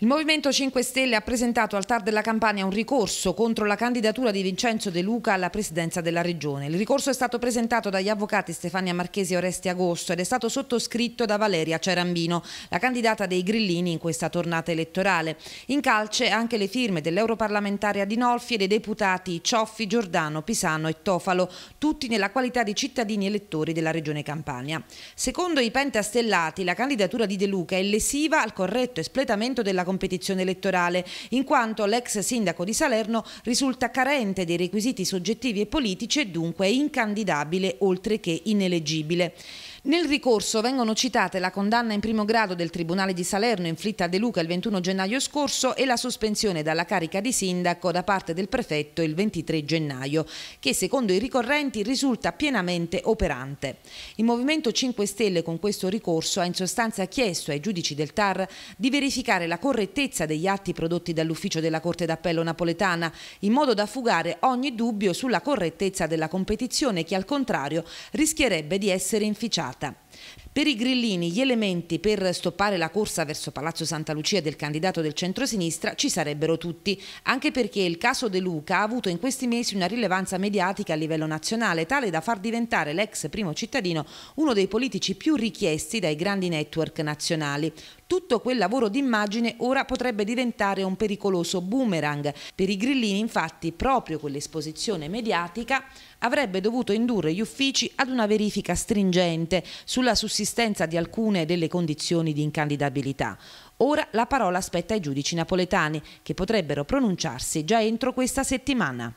Il Movimento 5 Stelle ha presentato al TAR della Campania un ricorso contro la candidatura di Vincenzo De Luca alla presidenza della Regione. Il ricorso è stato presentato dagli avvocati Stefania Marchesi e Oresti Agosto ed è stato sottoscritto da Valeria Cerambino, la candidata dei Grillini in questa tornata elettorale. In calce anche le firme dell'europarlamentare Adinolfi e dei deputati Cioffi, Giordano, Pisano e Tofalo, tutti nella qualità di cittadini elettori della Regione Campania. Secondo i pentastellati, la candidatura di De Luca è lesiva al corretto espletamento della competizione elettorale, in quanto l'ex sindaco di Salerno risulta carente dei requisiti soggettivi e politici e dunque incandidabile oltre che ineleggibile. Nel ricorso vengono citate la condanna in primo grado del Tribunale di Salerno inflitta a De Luca il 21 gennaio scorso e la sospensione dalla carica di sindaco da parte del prefetto il 23 gennaio, che secondo i ricorrenti risulta pienamente operante. Il Movimento 5 Stelle con questo ricorso ha in sostanza chiesto ai giudici del TAR di verificare la correttezza degli atti prodotti dall'ufficio della Corte d'Appello napoletana, in modo da fugare ogni dubbio sulla correttezza della competizione che al contrario rischierebbe di essere inficiata passata. Per i grillini gli elementi per stoppare la corsa verso Palazzo Santa Lucia del candidato del centrosinistra ci sarebbero tutti, anche perché il caso De Luca ha avuto in questi mesi una rilevanza mediatica a livello nazionale, tale da far diventare l'ex primo cittadino uno dei politici più richiesti dai grandi network nazionali. Tutto quel lavoro d'immagine ora potrebbe diventare un pericoloso boomerang. Per i grillini infatti proprio quell'esposizione mediatica avrebbe dovuto indurre gli uffici ad una verifica stringente sulla sussistenza sussistenza di alcune delle condizioni di incandidabilità. Ora la parola aspetta ai giudici napoletani, che potrebbero pronunciarsi già entro questa settimana.